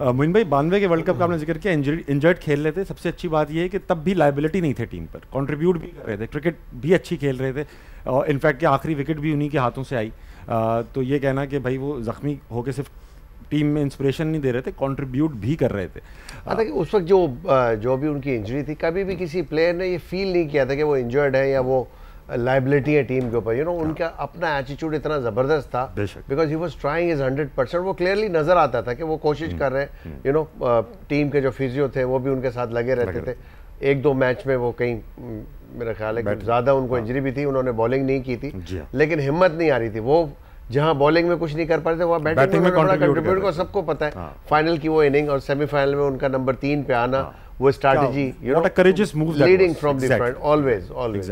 मोइन भाई बानवे के वर्ल्ड कप का आपने जिक्र किया इंजर्ड खेल रहे थे सबसे अच्छी बात यह है कि तब भी लाइबिलिटी नहीं थे टीम पर कंट्रीब्यूट भी कर रहे थे क्रिकेट भी अच्छी खेल रहे थे और इनफैक्ट के आखिरी विकेट भी उन्हीं के हाथों से आई आ, तो ये कहना कि भाई वो ज़ख्मी होकर सिर्फ टीम में इंस्पिरेशन नहीं दे रहे थे कंट्रीब्यूट भी कर रहे थे हालांकि उस वक्त जो जो भी उनकी इंजरी थी कभी भी किसी प्लेयर ने ये फील नहीं किया था कि वो इंजर्ड है या वो लाइबिलिटी है टीम के ऊपर यू नो हाँ. उनका अपना एटीट्यूड इतना ज़बरदस्त था because he was trying is hundred percent वो क्लियरली नज़र आता था कि वो कोशिश हम्म, कर रहे हैं यू नो टीम के जो फिजियो थे वो भी उनके साथ लगे रहते थे एक दो मैच में वो कहीं हम्म, मेरा ख्याल है कि ज़्यादा उनको इंजरी हाँ. भी थी उन्होंने बॉलिंग नहीं की थी हाँ. लेकिन हिम्मत नहीं आ रही थी वो जहाँ बॉलिंग में कुछ नहीं कर पा रहे थे वहां बैटिंग, में, बड़ा कंट्रीब्यूट को सबको पता है हाँ। फाइनल की वो इनिंग और सेमीफाइनल में उनका नंबर तीन पे आना हाँ। वो strategy you know leading from the front always always